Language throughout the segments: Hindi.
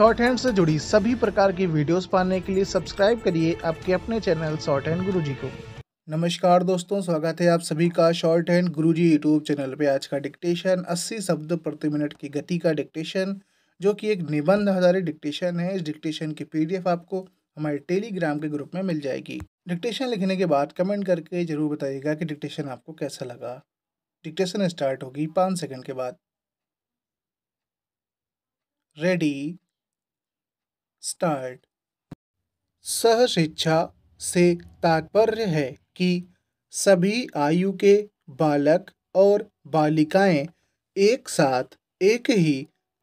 शॉर्ट हैंड से जुड़ी सभी प्रकार की वीडियोस पाने के लिए सब्सक्राइब करिए आपके अपने चैनल शॉर्ट हैंड गुरु को नमस्कार दोस्तों स्वागत है आप सभी का शॉर्ट हैंड गुरु जी चैनल पे आज का डिक्टेशन 80 शब्द प्रति मिनट की गति का डिक्टेशन जो कि एक निबंध आधारित डिक्टेशन है इस डिक्टेशन की पीडीएफ आपको हमारे टेलीग्राम के ग्रुप में मिल जाएगी डिक्टेशन लिखने के बाद कमेंट करके जरूर बताइएगा कि डिक्टेशन आपको कैसा लगा डिक्टेशन स्टार्ट होगी पाँच सेकंड के बाद रेडी स्टार्ट सह शिक्षा से तात्पर्य है कि सभी आयु के बालक और बालिकाएं एक साथ एक ही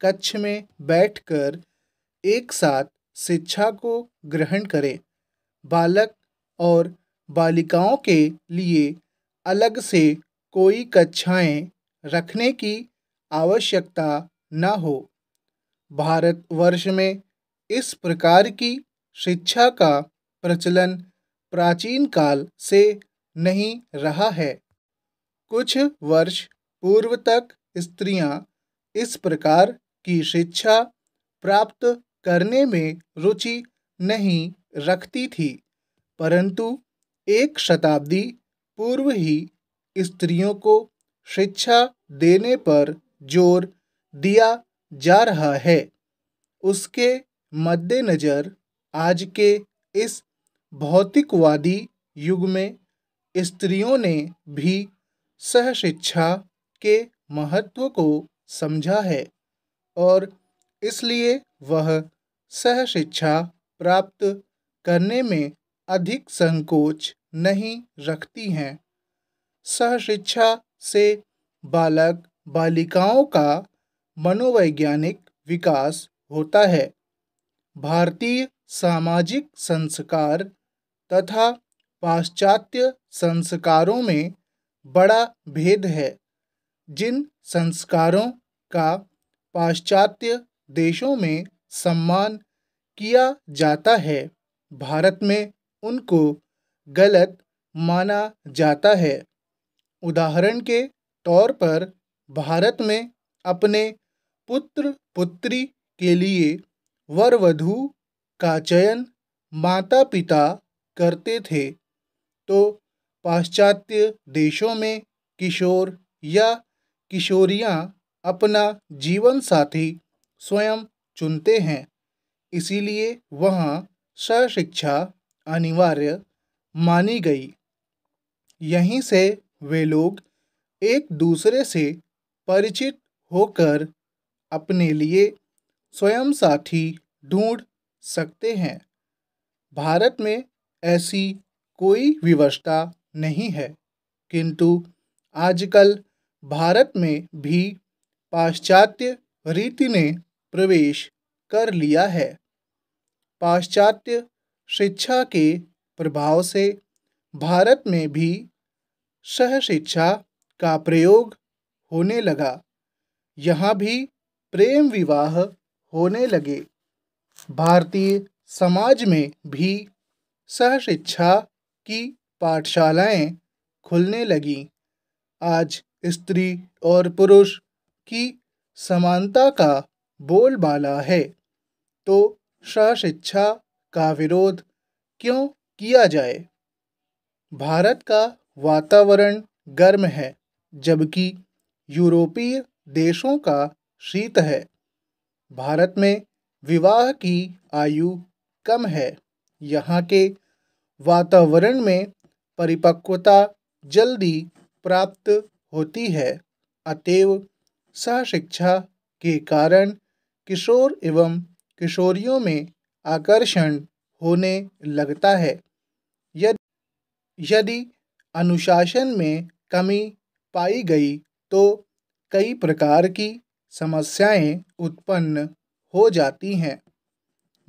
कक्ष में बैठकर एक साथ शिक्षा को ग्रहण करें बालक और बालिकाओं के लिए अलग से कोई कक्षाएं रखने की आवश्यकता न हो भारतवर्ष में इस प्रकार की शिक्षा का प्रचलन प्राचीन काल से नहीं रहा है कुछ वर्ष पूर्व तक स्त्रियां इस प्रकार की शिक्षा प्राप्त करने में रुचि नहीं रखती थी परंतु एक शताब्दी पूर्व ही स्त्रियों को शिक्षा देने पर जोर दिया जा रहा है उसके मद्देनज़र आज के इस भौतिकवादी युग में स्त्रियों ने भी सहशिक्षा के महत्व को समझा है और इसलिए वह सहशिक्षा प्राप्त करने में अधिक संकोच नहीं रखती हैं सहशिक्षा से बालक बालिकाओं का मनोवैज्ञानिक विकास होता है भारतीय सामाजिक संस्कार तथा पाश्चात्य संस्कारों में बड़ा भेद है जिन संस्कारों का पाश्चात्य देशों में सम्मान किया जाता है भारत में उनको गलत माना जाता है उदाहरण के तौर पर भारत में अपने पुत्र पुत्री के लिए वर वधु का चयन माता पिता करते थे तो पाश्चात्य देशों में किशोर या किशोरियां अपना जीवन साथी स्वयं चुनते हैं इसीलिए वहाँ सशिक्षा अनिवार्य मानी गई यहीं से वे लोग एक दूसरे से परिचित होकर अपने लिए स्वयं साथी ढूंढ सकते हैं भारत में ऐसी कोई विवशता नहीं है किंतु आजकल भारत में भी पाश्चात्य रीति ने प्रवेश कर लिया है पाश्चात्य शिक्षा के प्रभाव से भारत में भी सह शिक्षा का प्रयोग होने लगा यहाँ भी प्रेम विवाह होने लगे भारतीय समाज में भी सह शिक्षा की पाठशालाएं खुलने लगीं आज स्त्री और पुरुष की समानता का बोलबाला है तो सह शिक्षा का विरोध क्यों किया जाए भारत का वातावरण गर्म है जबकि यूरोपीय देशों का शीत है भारत में विवाह की आयु कम है यहाँ के वातावरण में परिपक्वता जल्दी प्राप्त होती है अतएव शिक्षा के कारण किशोर एवं किशोरियों में आकर्षण होने लगता है यदि यदि अनुशासन में कमी पाई गई तो कई प्रकार की समस्याएं उत्पन्न हो जाती हैं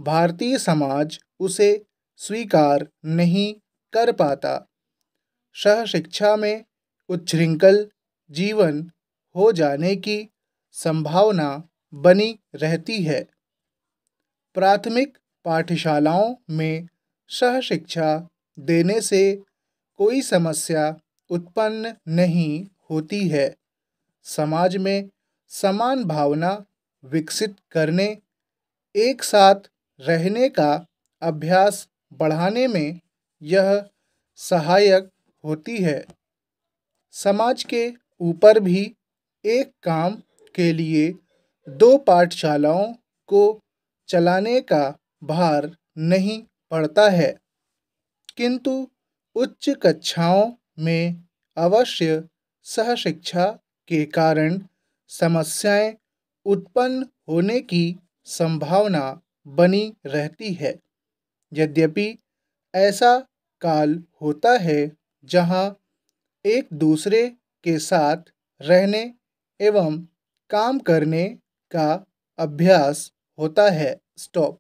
भारतीय समाज उसे स्वीकार नहीं कर पाता सह शिक्षा में उच्छृंखल जीवन हो जाने की संभावना बनी रहती है प्राथमिक पाठशालाओं में सह शिक्षा देने से कोई समस्या उत्पन्न नहीं होती है समाज में समान भावना विकसित करने एक साथ रहने का अभ्यास बढ़ाने में यह सहायक होती है समाज के ऊपर भी एक काम के लिए दो पाठशालाओं को चलाने का भार नहीं पड़ता है किंतु उच्च कक्षाओं में अवश्य सह शिक्षा के कारण समस्याएं उत्पन्न होने की संभावना बनी रहती है यद्यपि ऐसा काल होता है जहाँ एक दूसरे के साथ रहने एवं काम करने का अभ्यास होता है स्टॉप